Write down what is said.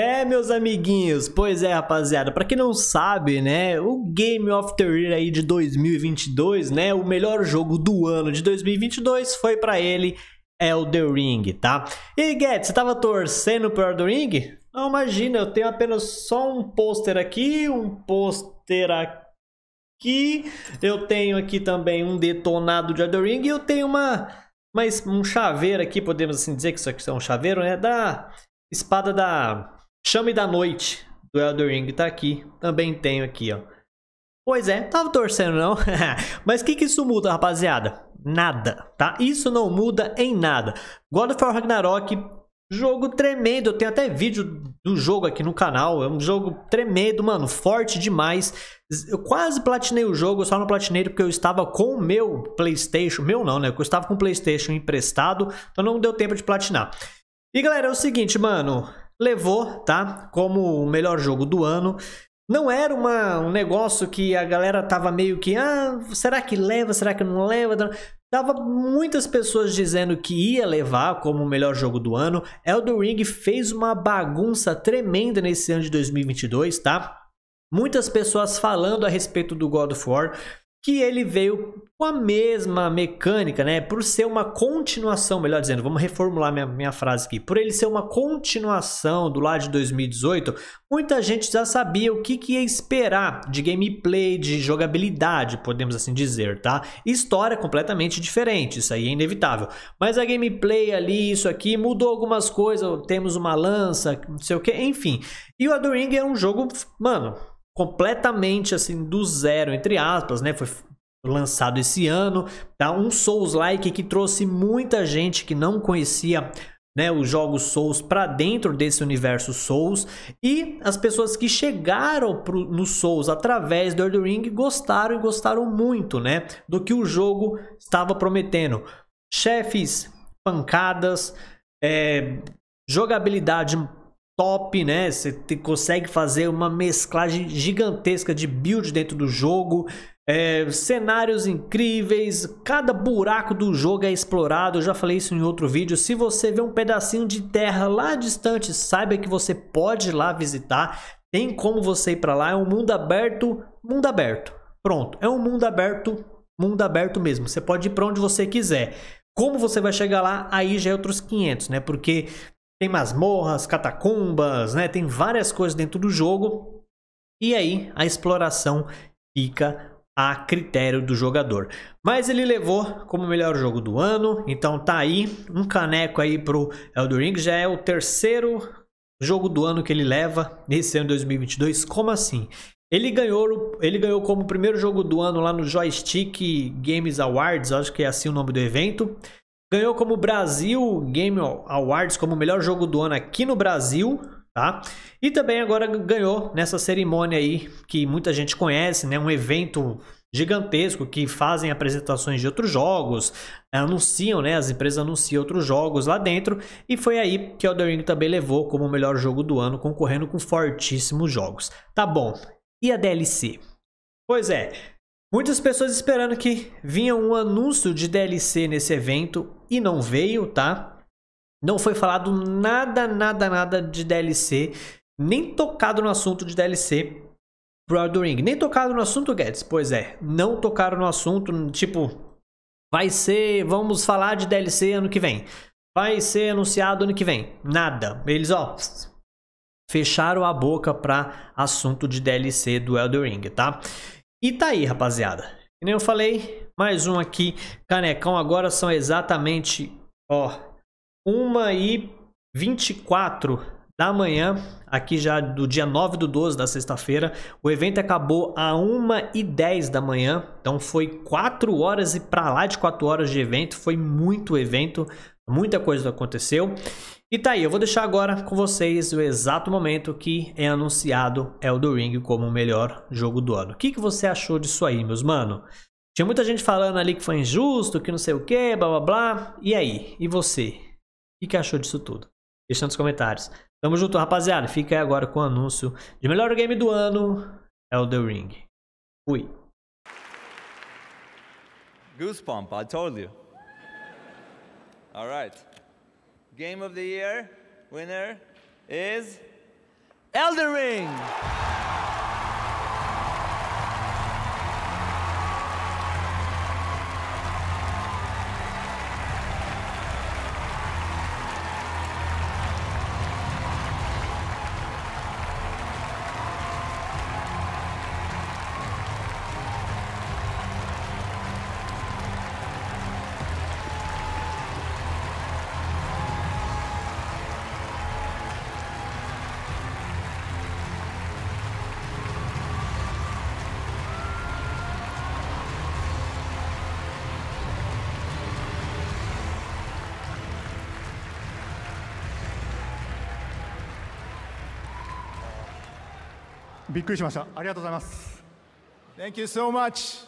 É, meus amiguinhos, pois é, rapaziada, para quem não sabe, né, o Game of the Year aí de 2022, né, o melhor jogo do ano de 2022 foi para ele Elden Ring, tá? E Guedes, você tava torcendo pro Elden Ring? Não, imagina, eu tenho apenas só um pôster aqui, um pôster aqui, eu tenho aqui também um detonado de Elden Ring e eu tenho uma, uma, um chaveiro aqui, podemos assim dizer que isso aqui é um chaveiro, né, da espada da Chame da Noite do Elder Ring tá aqui. Também tenho aqui, ó. Pois é, tava torcendo não. Mas o que, que isso muda, rapaziada? Nada, tá? Isso não muda em nada. God of War Ragnarok, jogo tremendo. Eu tenho até vídeo do jogo aqui no canal. É um jogo tremendo, mano. Forte demais. Eu quase platinei o jogo, só não platinei porque eu estava com o meu Playstation. Meu não, né? Eu estava com o Playstation emprestado, então não deu tempo de platinar. E galera, é o seguinte, mano levou, tá? Como o melhor jogo do ano. Não era uma, um negócio que a galera tava meio que, ah, será que leva, será que não leva? Tava muitas pessoas dizendo que ia levar como o melhor jogo do ano. Elden Ring fez uma bagunça tremenda nesse ano de 2022, tá? Muitas pessoas falando a respeito do God of War que ele veio com a mesma mecânica, né? Por ser uma continuação, melhor dizendo, vamos reformular minha, minha frase aqui. Por ele ser uma continuação do lado de 2018, muita gente já sabia o que, que ia esperar de gameplay, de jogabilidade, podemos assim dizer, tá? História completamente diferente, isso aí é inevitável. Mas a gameplay ali, isso aqui, mudou algumas coisas, temos uma lança, não sei o que, enfim. E o Adoring é um jogo, mano, completamente assim do zero, entre aspas, né? Foi lançado esse ano, tá? Um Souls-like que trouxe muita gente que não conhecia né, os jogos Souls para dentro desse universo Souls e as pessoas que chegaram pro, no Souls através do Elden Ring gostaram e gostaram muito, né, do que o jogo estava prometendo. Chefes, pancadas, é, jogabilidade top, né? Você te, consegue fazer uma mesclagem gigantesca de build dentro do jogo, é, cenários incríveis, cada buraco do jogo é explorado. Eu já falei isso em outro vídeo. Se você vê um pedacinho de terra lá distante, saiba que você pode ir lá visitar. Tem como você ir para lá. É um mundo aberto, mundo aberto. Pronto, é um mundo aberto, mundo aberto mesmo. Você pode ir para onde você quiser. Como você vai chegar lá, aí já é outros 500, né? Porque tem masmorras, catacumbas, né? Tem várias coisas dentro do jogo. E aí a exploração fica a critério do jogador. Mas ele levou como melhor jogo do ano. Então tá aí um caneco aí pro Elden Ring. Já é o terceiro jogo do ano que ele leva nesse ano 2022. Como assim? Ele ganhou, ele ganhou como primeiro jogo do ano lá no Joystick Games Awards, acho que é assim o nome do evento. Ganhou como Brasil Game Awards como melhor jogo do ano aqui no Brasil, tá? E também agora ganhou nessa cerimônia aí que muita gente conhece, né? Um evento gigantesco que fazem apresentações de outros jogos, anunciam, né? As empresas anunciam outros jogos lá dentro e foi aí que o Ring também levou como melhor jogo do ano, concorrendo com fortíssimos jogos. Tá bom. E a DLC? Pois é, Muitas pessoas esperando que vinha um anúncio de DLC nesse evento e não veio, tá? Não foi falado nada, nada, nada de DLC, nem tocado no assunto de DLC pro Elden Ring. Nem tocado no assunto, Guedes. Pois é, não tocaram no assunto, tipo, vai ser, vamos falar de DLC ano que vem. Vai ser anunciado ano que vem. Nada. Eles, ó, fecharam a boca pra assunto de DLC do Elden Ring, tá? E tá aí, rapaziada. Que nem eu falei, mais um aqui. Canecão agora são exatamente, ó, 1 h 24 da manhã, aqui já do dia 9 do 12 da sexta-feira. O evento acabou a 1 h 10 da manhã, então foi 4 horas e para lá de 4 horas de evento. Foi muito evento, muita coisa aconteceu. E tá aí, eu vou deixar agora com vocês o exato momento que é anunciado Elden Ring como o melhor jogo do ano. O que, que você achou disso aí, meus mano? Tinha muita gente falando ali que foi injusto, que não sei o que, blá blá blá. E aí? E você? O que achou disso tudo? Deixa nos comentários. Tamo junto, rapaziada. Fica aí agora com o anúncio de melhor game do ano, Elden Ring. Fui. Goosebump, I told you. All right. Game of the year winner is Elden Ring. びっくりしました。ありがとうございます。Thank you so much.